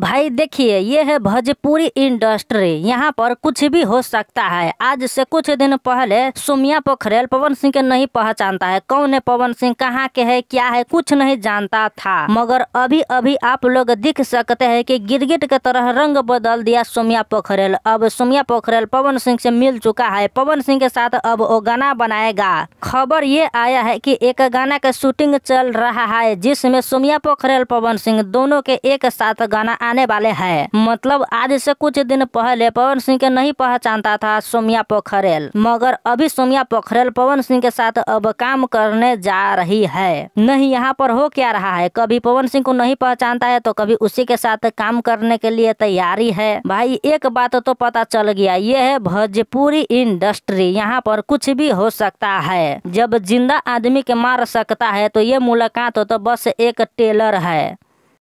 भाई देखिए ये है भोजपुरी इंडस्ट्री यहाँ पर कुछ भी हो सकता है आज से कुछ दिन पहले सोमिया पोखरेल पवन सिंह के नहीं पहचानता है कौन है पवन सिंह कहाँ के है क्या है कुछ नहीं जानता था मगर अभी अभी आप लोग दिख सकते हैं कि गिरगिट के तरह रंग बदल दिया सोमिया पोखरेल अब सोमिया पोखरेल पवन सिंह से मिल चुका है पवन सिंह के साथ अब वो गाना बनाएगा खबर ये आया है की एक गाना का शूटिंग चल रहा है जिसमे सोमिया पोखरेल पवन सिंह दोनों के एक साथ गाना आने वाले हैं मतलब आज से कुछ दिन पहले पवन सिंह के नहीं पहचानता था सोमिया पोखरेल मगर अभी सोमिया पोखरेल पवन सिंह के साथ अब काम करने जा रही है नहीं यहाँ पर हो क्या रहा है कभी पवन सिंह को नहीं पहचानता है तो कभी उसी के साथ काम करने के लिए तैयारी है भाई एक बात तो पता चल गया ये है भोजपुरी इंडस्ट्री यहाँ पर कुछ भी हो सकता है जब जिंदा आदमी के मार सकता है तो ये मुलाकात तो, तो बस एक टेलर है